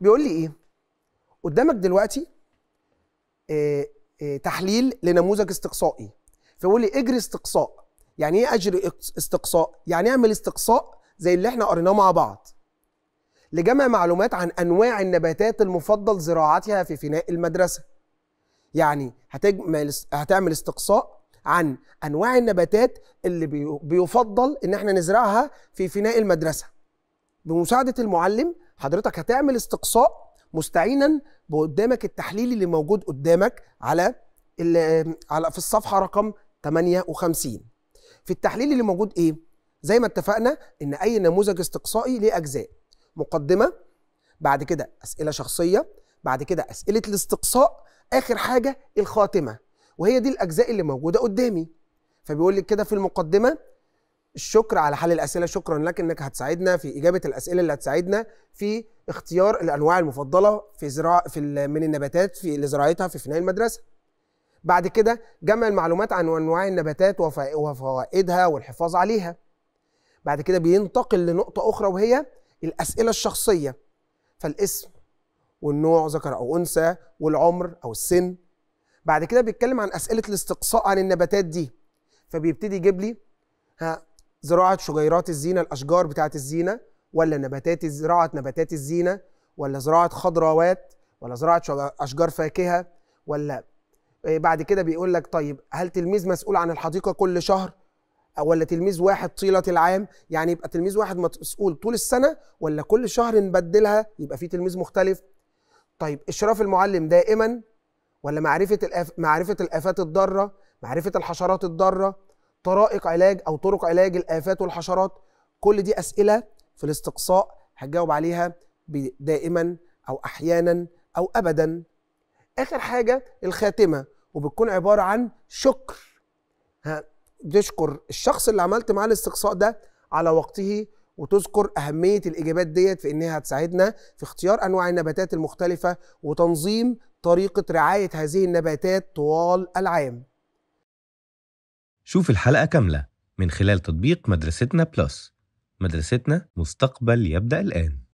بيقول لي ايه قدامك دلوقتي إيه إيه تحليل لنموذج استقصائي فيقول لي اجري استقصاء يعني ايه اجري استقصاء يعني إيه اعمل استقصاء زي اللي احنا قريناه مع بعض لجمع معلومات عن انواع النباتات المفضل زراعتها في فناء المدرسه يعني هتجمل هتعمل استقصاء عن انواع النباتات اللي بيفضل ان احنا نزرعها في فناء المدرسه بمساعده المعلم حضرتك هتعمل استقصاء مستعينا بقدامك التحليلي اللي موجود قدامك على على في الصفحه رقم 58 في التحليل اللي موجود ايه زي ما اتفقنا ان اي نموذج استقصائي ليه اجزاء مقدمه بعد كده اسئله شخصيه بعد كده اسئله الاستقصاء اخر حاجه الخاتمه وهي دي الاجزاء اللي موجوده قدامي فبيقول لك كده في المقدمه الشكر على حل الاسئله شكرا لك انك هتساعدنا في اجابه الاسئله اللي هتساعدنا في اختيار الانواع المفضله في زراعه في من النباتات في لزراعتها في فناء المدرسه. بعد كده جمع المعلومات عن انواع النباتات وفوائدها والحفاظ عليها. بعد كده بينتقل لنقطه اخرى وهي الاسئله الشخصيه. فالاسم والنوع ذكر او انثى والعمر او السن. بعد كده بيتكلم عن اسئله الاستقصاء عن النباتات دي. فبيبتدي يجيب لي ها زراعه شجيرات الزينه الاشجار بتاعه الزينه ولا نباتات زراعه نباتات الزينه ولا زراعه خضروات ولا زراعه اشجار فاكهه ولا آه، بعد كده بيقول لك طيب هل تلميذ مسؤول عن الحديقه كل شهر آه، ولا تلميذ واحد طيله العام يعني يبقى تلميذ واحد مسؤول طول السنه ولا كل شهر نبدلها يبقى في تلميذ مختلف طيب اشراف المعلم دائما ولا معرفه الأف... معرفه الافات الضاره معرفه الحشرات الضاره طرائق علاج او طرق علاج الافات والحشرات كل دي اسئله في الاستقصاء هتجاوب عليها دائما او احيانا او ابدا اخر حاجه الخاتمه وبتكون عباره عن شكر ها تشكر الشخص اللي عملت معاه الاستقصاء ده على وقته وتذكر أهمية الإجابات ديت في إنها هتساعدنا في اختيار أنواع النباتات المختلفة وتنظيم طريقة رعاية هذه النباتات طوال العام شوف الحلقة كاملة من خلال تطبيق مدرستنا بلس مدرستنا مستقبل يبدأ الآن